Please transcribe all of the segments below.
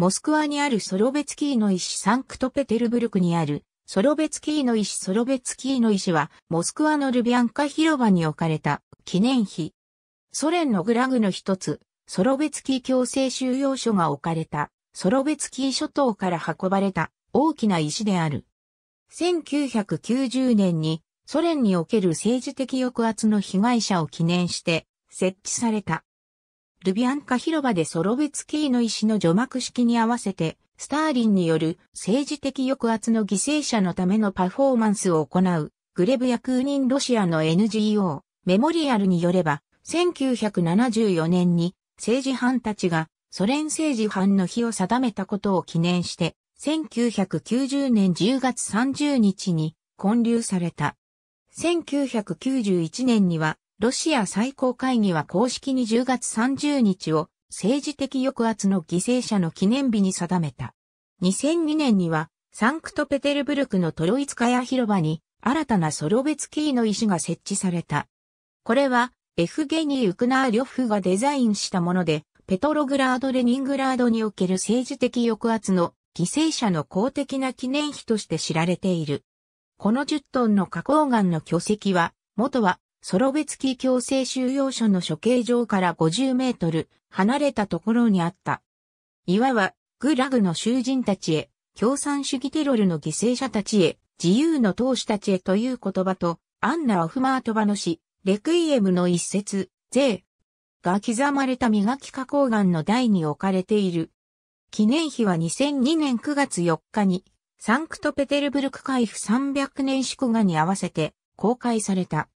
モスクワにあるソロベツキーの石サンクトペテルブルクにあるソロベツキーの石ソロベツキーの石はモスクワのルビアンカ広場に置かれた記念碑。ソ連のグラグの一つ、ソロベツキー強制収容所が置かれたソロベツキー諸島から運ばれた大きな石である。1990年にソ連における政治的抑圧の被害者を記念して設置されたルビアンカ広場でソロベツキーの石の除幕式に合わせて、スターリンによる政治的抑圧の犠牲者のためのパフォーマンスを行う、グレブ役人ロシアの NGO、メモリアルによれば、1974年に政治犯たちがソ連政治犯の日を定めたことを記念して、1990年10月30日に混流された。1991年にはロシア最高会議は公式に10月30日を政治的抑圧の犠牲者の記念日に定めた。2002年にはサンクトペテルブルクのトロイツカヤ広場に新たなソロベツキーの石が設置された。これはエフゲニー・ウクナーリョフがデザインしたもので、ペトログラード・レニングラードにおける政治的抑圧の犠牲者の公的な記念碑として知られている。この10トンの花崗岩の巨石は、元はソロベツキ強制収容所の処刑場から50メートル離れたところにあった。いわば、グラグの囚人たちへ、共産主義テロルの犠牲者たちへ、自由の闘士たちへという言葉と、アンナ・オフマートバの詩、レクイエムの一節、ゼー、が刻まれた磨き花崗岩の台に置かれている。記念碑は2002年9月4日に、サンクトペテルブルク海府300年祝賀に合わせて公開された。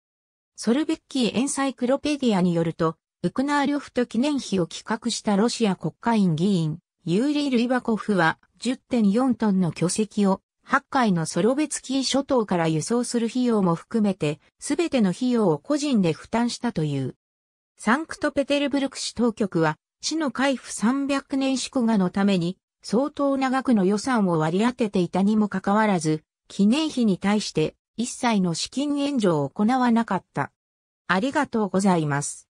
ソルベッキーエンサイクロペディアによると、ウクナーリョフト記念碑を企画したロシア国会議員、ユーリー・ルイバコフは10.4トンの巨石を8回のソロベツキー諸島から輸送する費用も含めて、すべての費用を個人で負担したという。サンクトペテルブルク市当局は、市の開府300年祝賀のために、相当長くの予算を割り当てていたにもかかわらず、記念碑に対して一切の資金援助を行わなかった。ありがとうございます。